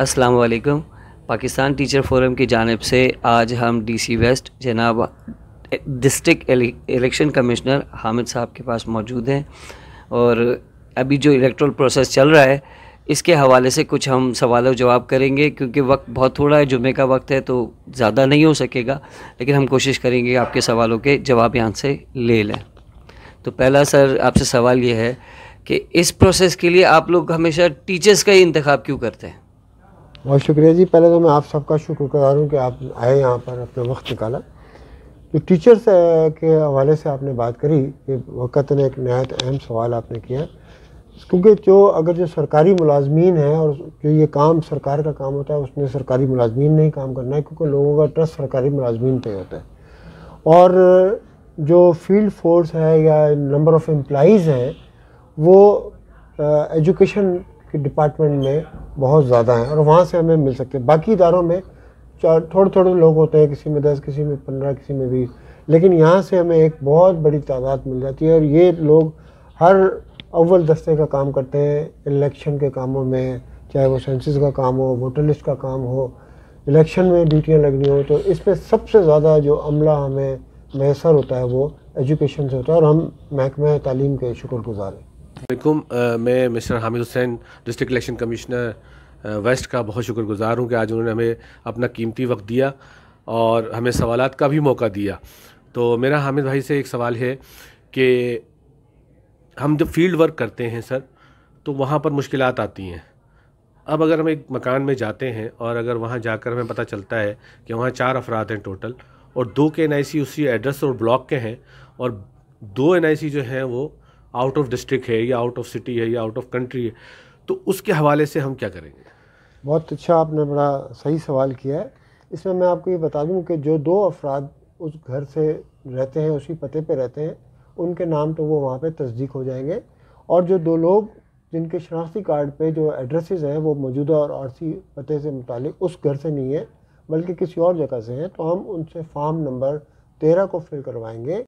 अस्सलाम वालेकुम Pakistan teacher forum की जानब से आज हम डीसी वेस्ट जनाब district election commissioner Hamid sahab के पास मौजूद हैं और अभी जो इलेक्ट्रल प्रोसेस चल रहा है इसके हवाले से कुछ हम सवाल और जवाब करेंगे क्योंकि वक्त बहुत थोड़ा है जुमे का वक्त है तो ज़्यादा नहीं हो सकेगा लेकिन हम कोशिश करेंगे आपके सवालों के जवाब यहाँ से ले लें तो पहला सर आपसे सवाल ये है कि इस प्रोसेस के लिए आप लोग हमेशा टीचर्स का ही इंतखब क्यों करते हैं बहुत शुक्रिया जी पहले तो मैं आप सबका शुक्रगुजार हूँ कि आप आए यहाँ पर अपना वक्त निकाला तो टीचर्स के हवाले से आपने बात करी कि वक़्त ने एक नहायत अहम सवाल आपने किया क्योंकि जो अगर जो सरकारी मुलाजमीन हैं और जो ये काम सरकार का काम होता है उसमें सरकारी मुलाजमीन नहीं काम करना है क्योंकि लोगों का ट्रस्ट सरकारी मुलाजमीन पे होता है और जो फील्ड फोर्स है या नंबर ऑफ़ एम्प्लाइज़ हैं वो एजुकेशन के डिपार्टमेंट में बहुत ज़्यादा हैं और वहाँ से हमें मिल सकते हैं बाकी इदारों में थोड़े थोड़े लोग होते हैं किसी में दस किसी में पंद्रह किसी में बीस लेकिन यहाँ से हमें एक बहुत बड़ी तादाद मिल जाती है और ये लोग हर अव्वल दस्ते का काम करते हैं इलेक्शन के कामों में चाहे वो सेंसिस का काम हो वोटर लिस्ट का काम हो इलेक्शन में ड्यूटियाँ लगनी हो तो इसमें सबसे ज़्यादा जो अमला हमें मैसर होता है वो एजुकेशन से होता है और हम महकमा तालीम के शुक्रगुजार हैं वालेकुम मैं mister Hamid Hussain district election commissioner west का बहुत शुक्रगुजार हूँ कि आज उन्होंने हमें अपना कीमती वक्त दिया और हमें सवाल का भी मौका दिया तो मेरा हामिद भाई से एक सवाल है कि हम जब फील्ड वर्क करते हैं सर तो वहाँ पर मुश्किल आती हैं अब अगर हम एक मकान में जाते हैं और अगर वहाँ जाकर हमें पता चलता है कि वहाँ चार अफराद हैं टोटल और दो के एन उसी एड्रेस और ब्लॉक के हैं और दो एन जो हैं वो आउट ऑफ डिस्ट्रिक्ट है या आउट ऑफ सिटी है या आउट ऑफ कंट्री है तो उसके हवाले से हम क्या करेंगे बहुत अच्छा आपने बड़ा सही सवाल किया है इसमें मैं आपको ये बता दूं कि जो दो अफराद उस घर से रहते हैं उसी पते पे रहते हैं उनके नाम तो वो वहाँ पे तस्दीक हो जाएंगे और जो दो लोग जिनके शनाख्ती कार्ड पे जो एड्रेस हैं वो मौजूदा और आरसी पते से मुतल उस घर से नहीं है बल्कि किसी और जगह से हैं तो हम उनसे फार्म नंबर तेरह को फिल करवाएँगे